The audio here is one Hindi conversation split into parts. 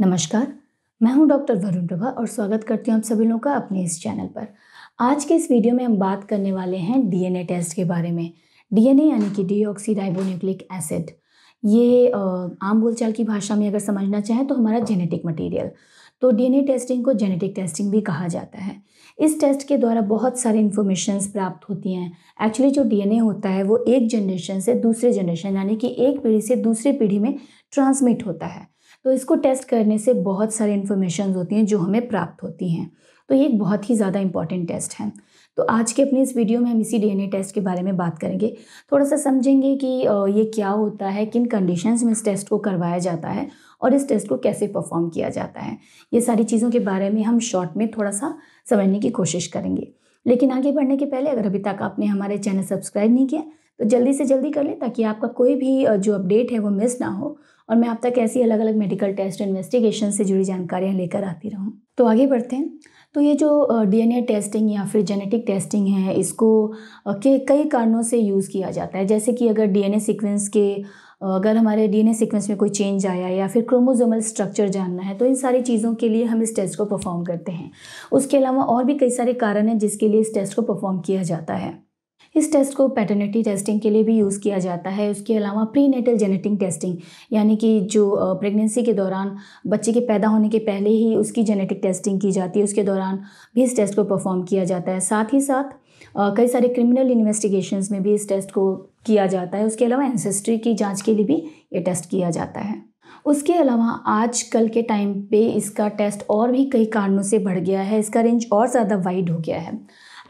नमस्कार मैं हूं डॉक्टर वरुण प्रभा और स्वागत करती हूं आप सभी लोगों का अपने इस चैनल पर आज के इस वीडियो में हम बात करने वाले हैं डीएनए टेस्ट के बारे में डीएनए यानी कि डीऑक्सीराइबोन्यूक्लिक एसिड ये आम बोलचाल की भाषा में अगर समझना चाहें तो हमारा जेनेटिक मटेरियल तो डीएनए टेस्टिंग को जेनेटिक टेस्टिंग भी कहा जाता है इस टेस्ट के द्वारा बहुत सारे इन्फॉर्मेशंस प्राप्त होती हैं एक्चुअली जो डीएनए होता है वो एक जनरेशन से दूसरे जनरेशन यानी कि एक पीढ़ी से दूसरे पीढ़ी में ट्रांसमिट होता है तो इसको टेस्ट करने से बहुत सारे इन्फॉर्मेशन होती हैं जो हमें प्राप्त होती हैं तो ये एक बहुत ही ज़्यादा इंपॉर्टेंट टेस्ट है तो आज के अपने इस वीडियो में हम इसी डीएनए टेस्ट के बारे में बात करेंगे थोड़ा सा समझेंगे कि ये क्या होता है किन कंडीशंस में इस टेस्ट को करवाया जाता है और इस टेस्ट को कैसे परफॉर्म किया जाता है ये सारी चीज़ों के बारे में हम शॉर्ट में थोड़ा सा समझने की कोशिश करेंगे लेकिन आगे बढ़ने के पहले अगर अभी तक आपने हमारे चैनल सब्सक्राइब नहीं किया तो जल्दी से जल्दी कर लें ताकि आपका कोई भी जो अपडेट है वो मिस ना हो और मैं आप तक ऐसी अलग अलग मेडिकल टेस्ट इन्वेस्टिगेशन से जुड़ी जानकारियाँ लेकर आती रहूँ तो आगे बढ़ते हैं तो ये जो डीएनए टेस्टिंग या फिर जेनेटिक टेस्टिंग है इसको के कई कारणों से यूज़ किया जाता है जैसे कि अगर डीएनए सीक्वेंस के अगर हमारे डीएनए सीक्वेंस में कोई चेंज आया या फिर क्रोमोजोमल स्ट्रक्चर जानना है तो इन सारी चीज़ों के लिए हम इस टेस्ट को परफॉर्म करते हैं उसके अलावा और भी कई सारे कारण हैं जिसके लिए इस टेस्ट को परफॉर्म किया जाता है इस टेस्ट को पैटर्निटी टेस्टिंग के लिए भी यूज़ किया जाता है उसके अलावा प्री नेटल जेनेटिक टेस्टिंग यानी कि जो प्रेगनेंसी के दौरान बच्चे के पैदा होने के पहले ही उसकी जेनेटिक टेस्टिंग की जाती है उसके दौरान भी इस टेस्ट को परफॉर्म किया जाता है साथ ही साथ कई सारे क्रिमिनल इन्वेस्टिगेशन में भी इस टेस्ट को किया जाता है उसके अलावा एंसेस्ट्री की जाँच के लिए भी ये टेस्ट किया जाता है उसके अलावा आज कल के टाइम पे इसका टेस्ट और भी कई कारणों से बढ़ गया है इसका रेंज और ज़्यादा वाइड हो गया है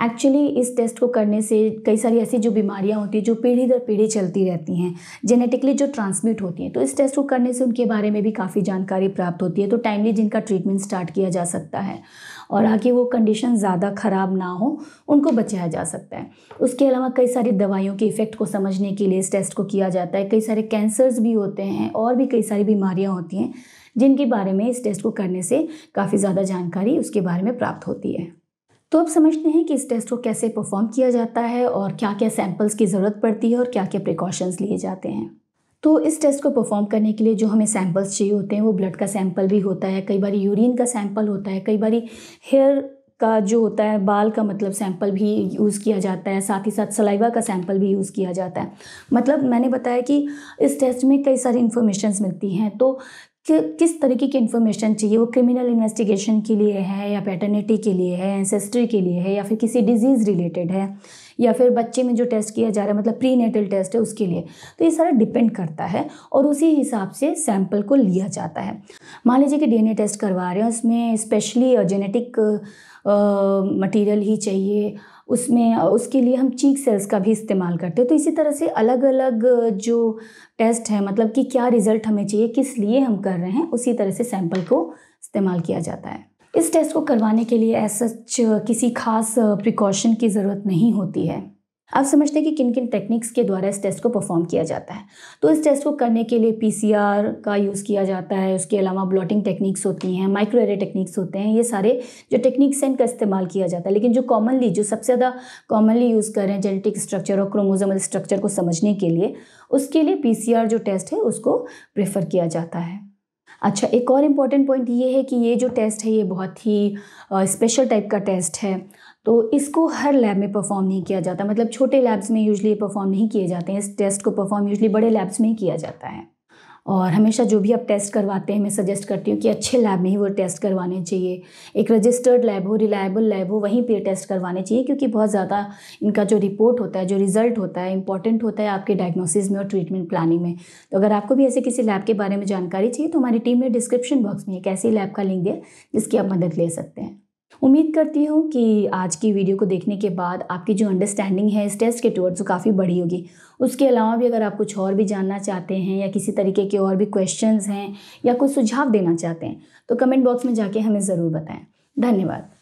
एक्चुअली इस टेस्ट को करने से कई सारी ऐसी जो बीमारियाँ होती हैं जो पीढ़ी दर पीढ़ी चलती रहती हैं जेनेटिकली जो ट्रांसमिट होती हैं तो इस टेस्ट को करने से उनके बारे में भी काफ़ी जानकारी प्राप्त होती है तो टाइमली जिनका ट्रीटमेंट स्टार्ट किया जा सकता है और आगे वो कंडीशन ज़्यादा ख़राब ना हो उनको बचाया जा सकता है उसके अलावा कई सारी दवाइयों के इफ़ेक्ट को समझने के लिए इस टेस्ट को किया जाता है कई सारे कैंसर्स भी होते हैं और भी कई सारी बीमारियाँ होती हैं जिनके बारे में इस टेस्ट को करने से काफ़ी ज़्यादा जानकारी उसके बारे में प्राप्त होती है तो अब समझते हैं कि इस टेस्ट को कैसे परफॉर्म किया जाता है और क्या क्या सैम्पल्स की ज़रूरत पड़ती है और क्या क्या प्रिकॉशंस लिए जाते हैं तो इस टेस्ट को परफॉर्म करने के लिए जो हमें सैम्पल्स चाहिए होते हैं वो ब्लड का सैंपल भी होता है कई बार यूरिन का सैंपल होता है कई बार हेयर का जो होता है बाल का मतलब सैंपल भी यूज़ किया जाता है साथ ही साथ सलाइवा का सैंपल भी यूज़ किया जाता है मतलब मैंने बताया कि इस टेस्ट में कई सारी इन्फॉर्मेशन मिलती हैं तो कि किस तरीके की इन्फॉर्मेशन चाहिए वो क्रिमिनल इन्वेस्टिगेशन के लिए है या पैटर्निटी के लिए है एंसेस्ट्री के लिए है या फिर किसी डिजीज़ रिलेटेड है या फिर बच्चे में जो टेस्ट किया जा रहा है मतलब प्री टेस्ट है उसके लिए तो ये सारा डिपेंड करता है और उसी हिसाब से सैंपल को लिया जाता है मान लीजिए कि डीएनए टेस्ट करवा रहे हैं उसमें स्पेशली जेनेटिक मटेरियल ही चाहिए उसमें उसके लिए हम चीक सेल्स का भी इस्तेमाल करते हैं तो इसी तरह से अलग अलग जो टेस्ट है मतलब कि क्या रिज़ल्ट हमें चाहिए किस लिए हम कर रहे हैं उसी तरह से सैम्पल को इस्तेमाल किया जाता है इस टेस्ट को करवाने के लिए ऐसा किसी खास प्रिकॉशन की ज़रूरत नहीं होती है आप समझते हैं कि किन किन टेक्निक्स के द्वारा इस टेस्ट को परफॉर्म किया जाता है तो इस टेस्ट को करने के लिए पीसीआर का यूज़ किया जाता है उसके अलावा ब्लॉटिंग टेक्निक्स होती हैं माइक्रो एरे टेक्निक्स होते हैं ये सारे जो टेक्निक्स हैं इनका इस्तेमाल किया जाता है लेकिन जो कॉमनली जो सबसे ज़्यादा कॉमनली यूज़ करें जेनेटिक स्ट्रक्चर और क्रोमोजोमल स्ट्रक्चर को समझने के लिए उसके लिए पी जो टेस्ट है उसको प्रेफर किया जाता है अच्छा एक और इम्पॉर्टेंट पॉइंट ये है कि ये जो टेस्ट है ये बहुत ही स्पेशल टाइप का टेस्ट है तो इसको हर लैब में परफॉर्म नहीं किया जाता मतलब छोटे लैब्स में यूजली परफॉर्म नहीं किए जाते हैं इस टेस्ट को परफॉर्म यूजली बड़े लैब्स में ही किया जाता है और हमेशा जो भी आप टेस्ट करवाते हैं मैं सजेस्ट करती हूँ कि अच्छे लैब में ही वो टेस्ट करवाने चाहिए एक रजिस्टर्ड लैब हो रिलायबल लैब हो वहीं पे टेस्ट करवाने चाहिए क्योंकि बहुत ज़्यादा इनका जो रिपोर्ट होता है जो रिज़ल्ट होता है इंपॉर्टेंट होता है आपके डायग्नोसिस में और ट्रीटमेंट प्लानिंग में तो अगर आपको भी ऐसे किसी लैब के बारे में जानकारी चाहिए तो हमारी टीम ने डिस्क्रिप्शन बॉक्स में एक ऐसी लैब का लिंक दिया जिसकी आप मदद ले सकते हैं उम्मीद करती हूँ कि आज की वीडियो को देखने के बाद आपकी जो अंडरस्टैंडिंग है इस टेस्ट के टूवर्ड्स वो काफ़ी बढ़ी होगी उसके अलावा भी अगर आप कुछ और भी जानना चाहते हैं या किसी तरीके के और भी क्वेश्चंस हैं या कोई सुझाव देना चाहते हैं तो कमेंट बॉक्स में जाके हमें ज़रूर बताएं धन्यवाद